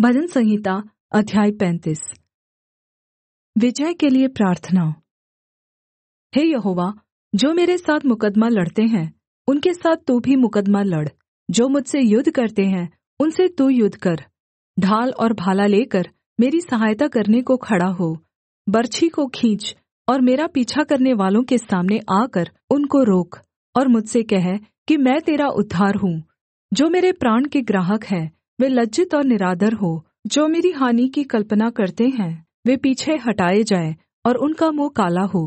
भजन संहिता अध्याय पैंतीस विजय के लिए प्रार्थना हे यहोवा जो मेरे साथ मुकदमा लड़ते हैं उनके साथ तू भी मुकदमा लड़ जो मुझसे युद्ध करते हैं उनसे तू युद्ध कर ढाल और भाला लेकर मेरी सहायता करने को खड़ा हो बर्छी को खींच और मेरा पीछा करने वालों के सामने आकर उनको रोक और मुझसे कह कि मैं तेरा उद्धार हूँ जो मेरे प्राण के ग्राहक हैं वे लज्जित और निरादर हो जो मेरी हानि की कल्पना करते हैं वे पीछे हटाए जाएं और उनका मुंह काला हो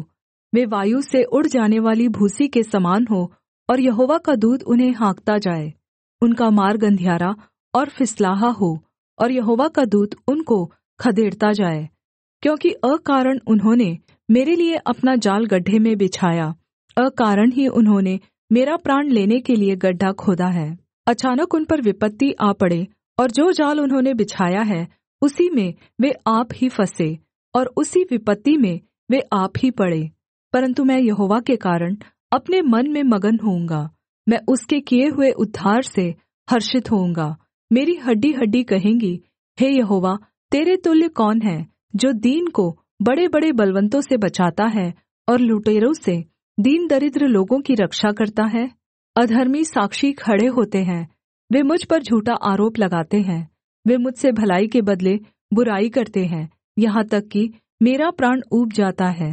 वे वायु से उड़ जाने वाली भूसी के समान हो और यहोवा का दूध उन्हें हाँकता जाए उनका मार्ग अंधियारा और फिसलाहा हो और यहोवा का दूत उनको खदेड़ता जाए क्योंकि अकारण उन्होंने मेरे लिए अपना जाल गड्ढे में बिछाया अकारण ही उन्होंने मेरा प्राण लेने के लिए गड्ढा खोदा है अचानक उन पर विपत्ति आ पड़े और जो जाल उन्होंने बिछाया है उसी में वे आप ही फंसे और उसी विपत्ति में वे आप ही पड़े परंतु मैं यहोवा के कारण अपने मन में मगन होऊंगा मैं उसके किए हुए उद्धार से हर्षित होऊंगा मेरी हड्डी हड्डी कहेंगी हे यहोवा तेरे तुल्य कौन है जो दीन को बड़े बड़े बलवंतों से बचाता है और लुटेरों से दीन दरिद्र लोगों की रक्षा करता है अधर्मी साक्षी खड़े होते हैं वे मुझ पर झूठा आरोप लगाते हैं वे मुझसे भलाई के बदले बुराई करते हैं यहाँ तक कि मेरा प्राण ऊब जाता है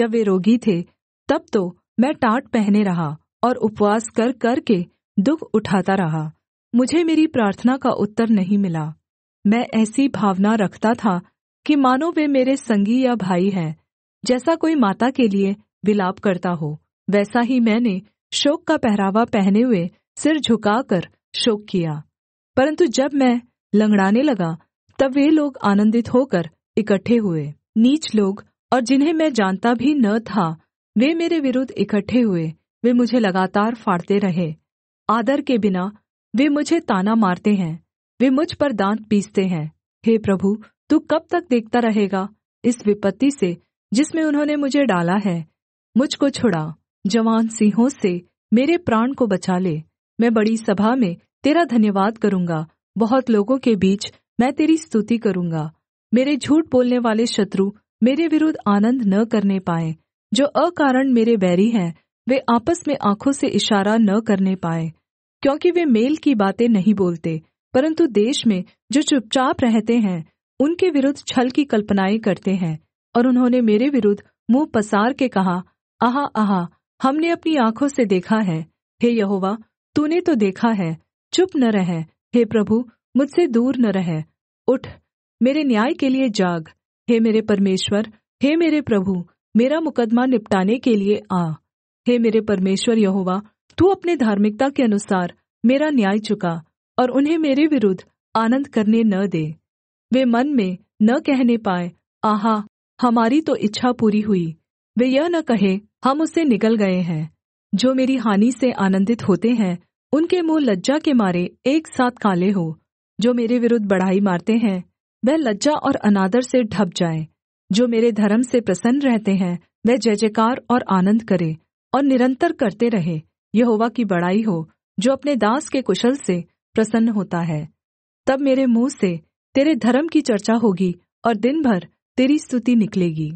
जब वे रोगी थे तब तो मैं टाट पहने रहा और उपवास कर करके दुख उठाता रहा मुझे मेरी प्रार्थना का उत्तर नहीं मिला मैं ऐसी भावना रखता था कि मानो वे मेरे संगी या भाई हैं जैसा कोई माता के लिए विलाप करता हो वैसा ही मैंने शोक का पहरावा पहने हुए सिर झुकाकर शोक किया परंतु जब मैं लंगड़ाने लगा तब वे लोग आनंदित होकर इकट्ठे हुए नीच लोग और जिन्हें मैं जानता भी न था वे मेरे विरुद्ध इकट्ठे हुए वे मुझे लगातार फाड़ते रहे आदर के बिना वे मुझे ताना मारते हैं वे मुझ पर दांत पीसते हैं हे प्रभु तू कब तक देखता रहेगा इस विपत्ति से जिसमें उन्होंने मुझे डाला है मुझको छुड़ा जवान सिंहों से मेरे प्राण को बचा ले मैं बड़ी सभा में तेरा धन्यवाद करूँगा बहुत लोगों के बीच मैं तेरी स्तुति करूँगा मेरे झूठ बोलने वाले शत्रु मेरे विरुद्ध आनंद न करने पाए जो अकारण मेरे बैरी हैं वे आपस में आंखों से इशारा न करने पाए क्योंकि वे मेल की बातें नहीं बोलते परंतु देश में जो चुपचाप रहते हैं उनके विरुद्ध छल की कल्पनाएं करते हैं और उन्होंने मेरे विरुद्ध मुंह पसार के कहा आहा आहा हमने अपनी आंखों से देखा है हे यहोवा तूने तो देखा है चुप न रह हे प्रभु मुझसे दूर न रह उठ मेरे न्याय के लिए जाग हे मेरे परमेश्वर हे मेरे प्रभु मेरा मुकदमा निपटाने के लिए आ हे मेरे परमेश्वर यहोवा तू अपने धार्मिकता के अनुसार मेरा न्याय चुका और उन्हें मेरे विरुद्ध आनंद करने न दे वे मन में न कहने पाए आहा हमारी तो इच्छा पूरी हुई वे यह न कहे हम उसे निकल गए हैं जो मेरी हानि से आनंदित होते हैं उनके मुंह लज्जा के मारे एक साथ काले हो जो मेरे विरुद्ध बढ़ाई मारते हैं वह लज्जा और अनादर से ढप जाए जो मेरे धर्म से प्रसन्न रहते हैं वह जय जयकार और आनंद करे और निरंतर करते रहे यहोवा की बड़ाई हो जो अपने दास के कुशल से प्रसन्न होता है तब मेरे मुंह से तेरे धर्म की चर्चा होगी और दिन भर तेरी स्तुति निकलेगी